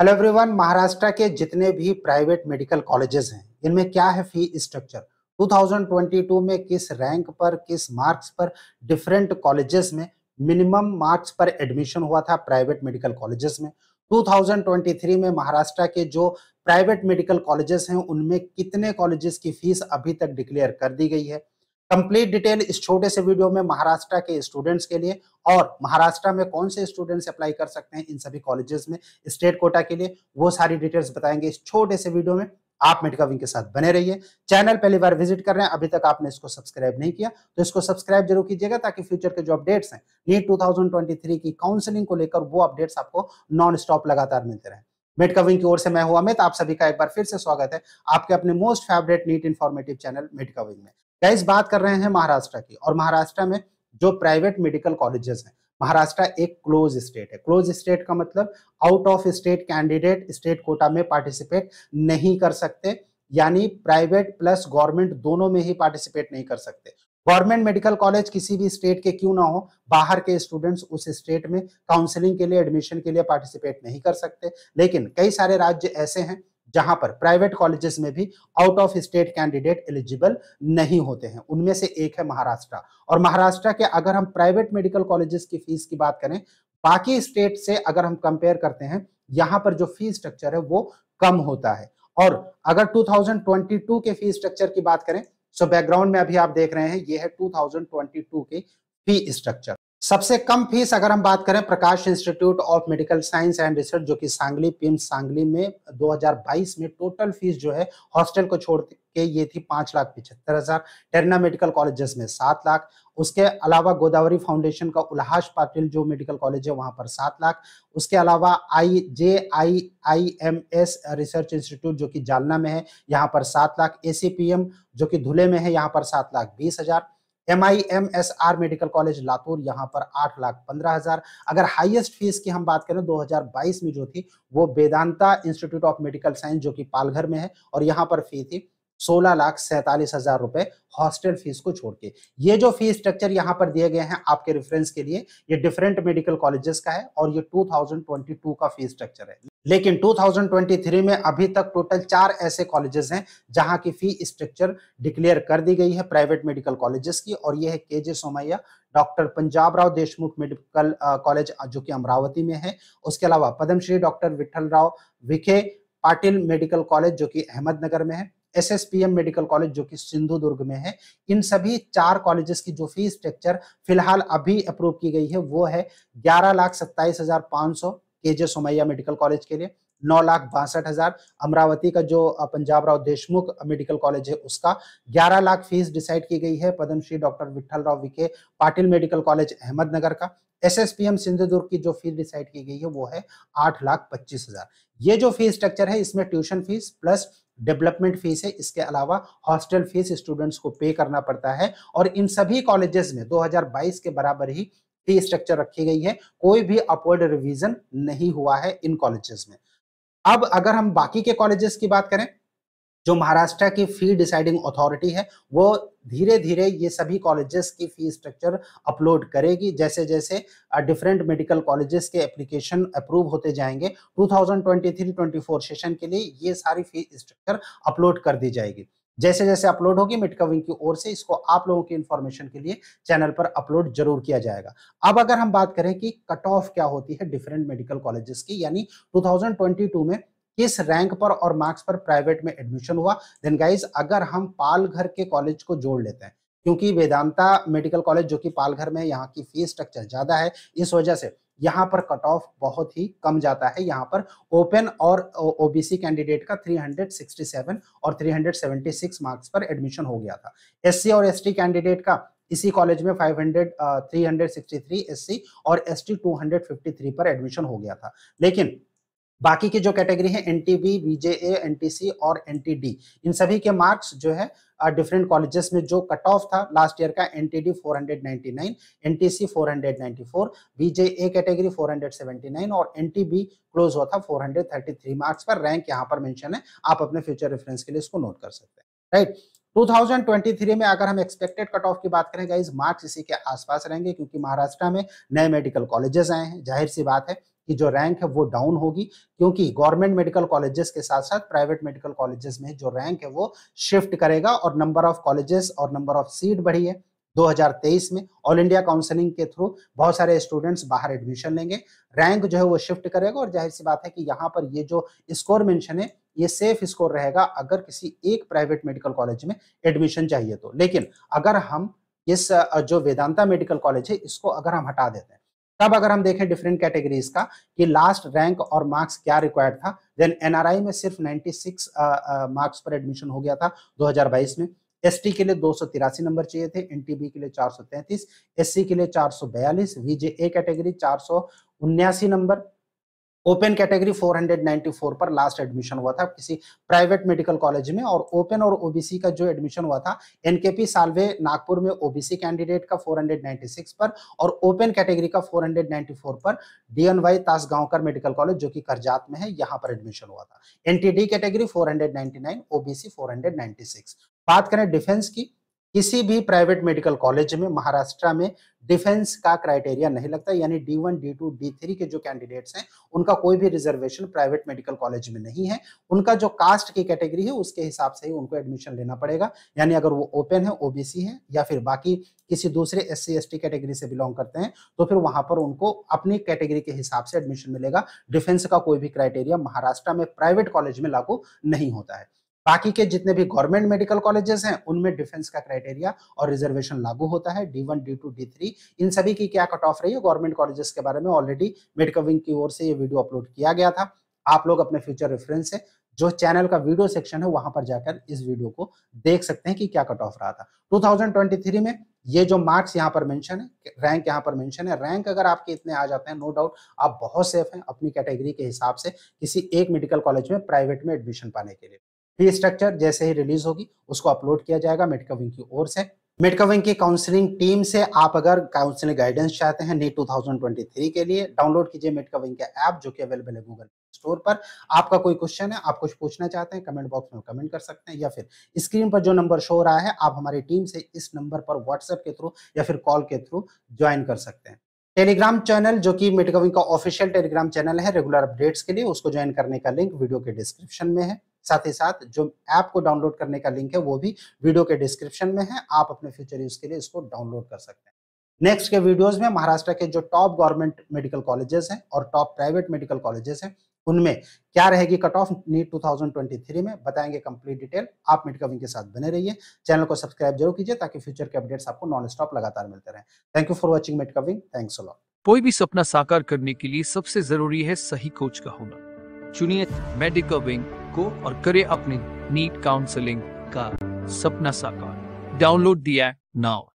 Hello everyone Maharashtra के जितने भी प्राइवेट मेडिकल कॉलेजेस हैं इनमें क्या है फी स्ट्रक्चर 2022 में किस रैंक पर किस मार्क्स पर डिफरेंट कॉलेजेस में मिनिमम मार्क्स पर एडमिशन हुआ था प्राइवेट मेडिकल कॉलेजेस में 2023 में महाराष्ट्र के जो प्राइवेट मेडिकल कॉलेजेस हैं उनमें कितने कॉलेजेस की फीस अभी तक डिक्लेयर कर दी गई है कंप्लीट डिटेल इस छोटे से वीडियो में महाराष्ट्र के स्टूडेंट्स के लिए और महाराष्ट्र में कौन से स्टूडेंट्स अप्लाई कर सकते हैं इन सभी कॉलेजेस में स्टेट कोटा के लिए वो सारी डिटेल्स बताएंगे इस छोटे से वीडियो में आप मेडिका विंग के साथ बने रहिए चैनल पहली बार विजिट कर रहे हैं अभी तक आपने इसको सब्सक्राइब नहीं किया तो इसको सब्सक्राइब जरूर कीजिएगा ताकि फ्यूचर के जो अपडेट्स हैं नीट 2023 की काउंसलिंग को लेकर वो अपडेट्स आपको नॉन स्टॉप लगातार मिलते रहे मेडिका विंग की ओर से मैं हूं अमित आप सभी का एक बार फिर से स्वागत है आपके अपने most favourite NEET informative channel MedicWing में गाइस बात कर रहे हैं महाराष्ट्र की और महाराष्ट्र में जो प्राइवेट मेडिकल कॉलेजेस हैं महाराष्ट्र एक क्लोज स्टेट है क्लोज स्टेट का मतलब out of state candidate state quota में पार्टिसिपेट नहीं कर सकते यानी प्राइवेट प्लस गवर्नमेंट दोनों में ही पार्टिसिपेट नहीं कर सकते गवर्नमेंट मेडिकल कॉलेज किसी भी स्टेट के क्यों ना हो बाहर के स्टूडेंट्स उस स्टेट में काउंसलिंग के लिए एडमिशन के लिए पार्टिसिपेट नहीं कर सकते लेकिन कई सारे राज्य ऐसे हैं जहां पर प्राइवेट कॉलेजेस में भी out of state candidate eligible नहीं होते हैं उनमें से एक है महाराष्ट्र और महाराष्ट्र के अगर हम प्राइवेट मेडिकल कॉलेजेस की फीस की बात करें बाकी स्टेट से अगर हम कंपेयर करते हैं यहाँ पर जो फीस स्ट्रक्चर है वो कम होता है और अगर 2022 के फीस स्ट्रक्चर की बात करें सो बैकग्राउंड में अभी आप देख रहे हैं ये है 2022 के फी स्ट्रक्चर सबसे कम फीस अगर हम बात करें Prakash Institute of Medical Science and Research जो कि सांगली पिम्स सांगली में 2022 में टोटल फीस जो है हॉस्टल को छोड़ के ये थी पांच लाख पिछहत्तर हज़ार टेरना मेडिकल कॉलेजेस में सात लाख उसके अलावा गोदावरी फाउंडेशन का उल्हास पाटिल जो मेडिकल कॉलेज है वहाँ पर सात लाख उसके अलावा I J I I M S research institute जो कि जालना में है यहाँ पर सात लाख ए जो कि धुले में है यहाँ पर सात लाख बीस हज़ार M I M S R medical college Latur यहाँ पर आठ लाख पंद्रह हजार अगर हाईएस्ट फीस की हम बात करें 2022 में जो थी वो Vedanta Institute of Medical Science जो कि पालघर में है और यहाँ पर फी थी सोलह लाख सैंतालीस हजार रुपए हॉस्टल फीस को छोड़ के ये जो फीस स्ट्रक्चर यहाँ पर दिए गए हैं आपके रेफरेंस के लिए ये डिफरेंट मेडिकल कॉलेजेस का है और ये 2022 का फीस स्ट्रक्चर है लेकिन 2023 में अभी तक टोटल चार ऐसे कॉलेजेस हैं जहां की फी स्ट्रक्चर डिक्लेयर कर दी गई है प्राइवेट मेडिकल कॉलेजेस की और ये है K J Somaiya doctor Punjab Rao Deshmukh medical college जो कि अमरावती में है उसके अलावा Padmashri doctor Vitthal Rao Vikhe Patil medical college जो कि अहमदनगर में है एसएसपीएम मेडिकल कॉलेज जो कि सिंधुदुर्ग में है इन सभी चार कॉलेजेस की जो फी स्ट्रक्चर फिलहाल अभी अप्रूव की गई है वो है ग्यारह लाख सत्ताईस हजार पांच सौ के जे सोमैया मेडिकल कॉलेज के लिए नौ लाख बासठ हजार अमरावती का जो पंजाब राव देशमुख मेडिकल कॉलेज है उसका ग्यारह लाख फीस डिसाइड की गई है Padmashri doctor Vitthal Rao Vikhe Patil medical college Ahmednagar का S S P M Sindhudurg की जो फीस डिसाइड की गई है वो है आठ लाख पच्चीस हजार ये जो फीस स्ट्रक्चर है इसमें tuition fees plus development fees है इसके अलावा हॉस्टल फीस स्टूडेंट्स को पे करना पड़ता है और इन सभी कॉलेजेस में 2022 के बराबर ही फी स्ट्रक्चर रखी गई है कोई भी अपवर्ड रिविजन नहीं हुआ है इन कॉलेजेस में अब अगर हम बाकी के कॉलेजेस की बात करें जो महाराष्ट्र की फी डिसाइडिंग अथॉरिटी है वो धीरे धीरे ये सभी कॉलेजेस की फी स्ट्रक्चर अपलोड करेगी जैसे जैसे डिफरेंट मेडिकल कॉलेजेस के एप्लीकेशन अप्रूव होते जाएंगे 2023-24 सेशन के लिए ये सारी फी स्ट्रक्चर अपलोड कर दी जाएगी जैसे जैसे अपलोड होगी मिटकविंग की ओर से इसको आप लोगों की इंफॉर्मेशन के लिए चैनल पर अपलोड जरूर किया जाएगा अब अगर हम बात करें कि कट ऑफ क्या होती है डिफरेंट मेडिकल कॉलेजेस की यानी 2022 में किस रैंक पर और मार्क्स पर प्राइवेट में एडमिशन हुआ देन गाइज अगर हम पालघर के कॉलेज को जोड़ लेते हैं क्योंकि वेदांता मेडिकल कॉलेज जो कि पालघर में यहाँ की फीस स्ट्रक्चर ज्यादा है इस वजह से यहाँ पर कट ऑफ बहुत ही कम जाता है यहाँ पर ओपन और ओबीसी कैंडिडेट का 367 और 376 मार्क्स पर एडमिशन हो गया था एससी और एसटी कैंडिडेट का इसी कॉलेज में 500 363 एससी और एसटी 253 पर एडमिशन हो गया था लेकिन बाकी की जो कैटेगरी है N T B VJA N T C और एन टी डी इन सभी के मार्क्स जो है डिफरेंट कॉलेजेस में जो कट ऑफ था लास्ट ईयर का N T D four hundred ninety nine N T C four hundred ninety four A category four hundred seventy nine और एन टी बी क्लोज हुआ था four hundred thirty three marks पर rank यहाँ पर mention है आप अपने future reference के लिए इसको नोट कर सकते हैं राइट right? 2023 में अगर हम एक्सपेक्टेड कट ऑफ की बात करें गाइज मार्क्स इसी के आसपास रहेंगे क्योंकि महाराष्ट्र में नए मेडिकल कॉलेजेस आए हैं जाहिर सी बात है की जो रैंक है वो डाउन होगी क्योंकि गवर्नमेंट मेडिकल कॉलेजेस के साथ साथ प्राइवेट मेडिकल कॉलेजेस में जो रैंक है वो शिफ्ट करेगा और नंबर ऑफ कॉलेजेस और नंबर ऑफ सीट बढ़ी है 2023 में ऑल इंडिया काउंसलिंग के थ्रू बहुत सारे स्टूडेंट्स बाहर एडमिशन लेंगे रैंक जो है वो शिफ्ट करेगा और जाहिर सी बात है कि यहाँ पर ये जो स्कोर मेंशन है ये सेफ स्कोर रहेगा अगर किसी एक प्राइवेट मेडिकल कॉलेज में एडमिशन चाहिए तो लेकिन अगर हम इस जो वेदांता मेडिकल कॉलेज है इसको अगर हम हटा देते हैं तब अगर हम देखें डिफरेंट कैटेगरीज का कि लास्ट रैंक और मार्क्स क्या रिक्वायर्ड था देन एनआरआई में सिर्फ 96 मार्क्स पर एडमिशन हो गया था 2022 में एसटी के लिए दो नंबर चाहिए थे एनटीबी के लिए 433 एससी के लिए 442 वीजे ए कैटेगरी चार नंबर ओपन कैटेगरी 494 पर लास्ट एडमिशन हुआ था किसी प्राइवेट मेडिकल कॉलेज में और ओपन और ओबीसी का जो एडमिशन हुआ था एनकेपी सालवे नागपुर में ओबीसी कैंडिडेट का 496 पर और ओपन कैटेगरी का 494 पर डीएनवाई तासगांवकर मेडिकल कॉलेज जो कि करजात में है यहाँ पर एडमिशन हुआ था एनटीडी कैटेगरी 499 ओबीसी 496 बात करें डिफेंस की किसी भी प्राइवेट मेडिकल कॉलेज में महाराष्ट्र में डिफेंस का क्राइटेरिया नहीं लगता यानी D one D two D three के जो कैंडिडेट्स हैं उनका कोई भी रिजर्वेशन प्राइवेट मेडिकल कॉलेज में नहीं है उनका जो कास्ट की कैटेगरी है उसके हिसाब से ही उनको एडमिशन लेना पड़ेगा यानी अगर वो ओपन है ओबीसी है या फिर बाकी किसी दूसरे S C S T category से बिलोंग करते हैं तो फिर वहां पर उनको अपनी कैटेगरी के हिसाब से एडमिशन मिलेगा डिफेंस का कोई भी क्राइटेरिया महाराष्ट्र में प्राइवेट कॉलेज में लागू नहीं होता है बाकी के जितने भी गवर्नमेंट मेडिकल कॉलेजेस हैं उनमें डिफेंस का क्राइटेरिया और रिजर्वेशन लागू होता है D one D two D three इन सभी की क्या कट ऑफ रही है गवर्नमेंट कॉलेजेस के बारे में ऑलरेडी मेडिकल विंग की ओर से ये वीडियो अपलोड किया गया था आप लोग अपने फ्यूचर रेफरेंस से जो चैनल का वीडियो सेक्शन है वहां पर जाकर इस वीडियो को देख सकते हैं कि क्या कट ऑफ रहा था 2023 में ये जो मार्क्स यहाँ पर मेंशन है रैंक यहाँ पर मेंशन है रैंक अगर आपके इतने आ जाते हैं नो डाउट आप बहुत सेफ हैं अपनी कैटेगरी के हिसाब से किसी एक मेडिकल कॉलेज में प्राइवेट में एडमिशन पाने के लिए फी स्ट्रक्चर जैसे ही रिलीज होगी उसको अपलोड किया जाएगा मेडिकल विंग की ओर से मेडिकल विंग की काउंसलिंग टीम से आप अगर काउंसलिंग गाइडेंस चाहते हैं नीट 2023 के लिए डाउनलोड कीजिए मेडिकल विंग का ऐप जो कि अवेलेबल है गूगल स्टोर पर आपका कोई क्वेश्चन है आप कुछ पूछना चाहते हैं कमेंट बॉक्स में कमेंट कर सकते हैं या फिर स्क्रीन पर जो नंबर शो रहा है आप हमारी टीम से इस नंबर पर व्हाट्सएप के थ्रू या फिर कॉल के थ्रू ज्वाइन कर सकते हैं टेलीग्राम चैनल जो कि मेडिकविंग का ऑफिशियल टेलीग्राम चैनल है रेगुलर अपडेट्स के लिए उसको ज्वाइन करने का लिंक वीडियो के डिस्क्रिप्शन में है साथ ही साथ जो ऐप को डाउनलोड करने का लिंक है वो भी वीडियो के डिस्क्रिप्शन में है आप अपने फ्यूचर यूज के लिए इसको डाउनलोड कर सकते हैं नेक्स्ट के वीडियोस में महाराष्ट्र के जो टॉप गवर्नमेंट मेडिकल कॉलेजेस हैं और टॉप प्राइवेट मेडिकल कॉलेजेस हैं उनमें क्या रहेगी कट ऑफ नीट 2023 में बताएंगे कंप्लीट डिटेल आप मेडिकल विंग के साथ बने रहिए चैनल को सब्सक्राइब जरूर कीजिए ताकि फ्यूचर के अपडेट्स आपको नॉन स्टॉप लगातार मिलते रहे thank you for watching medical wing thanks a lot कोई भी सपना साकार करने के लिए सबसे जरूरी है सही कोच का होना चुनिए मेडिकल विंग को और करे अपने नीट काउंसलिंग का सपना साकार डाउनलोड दिया नाउ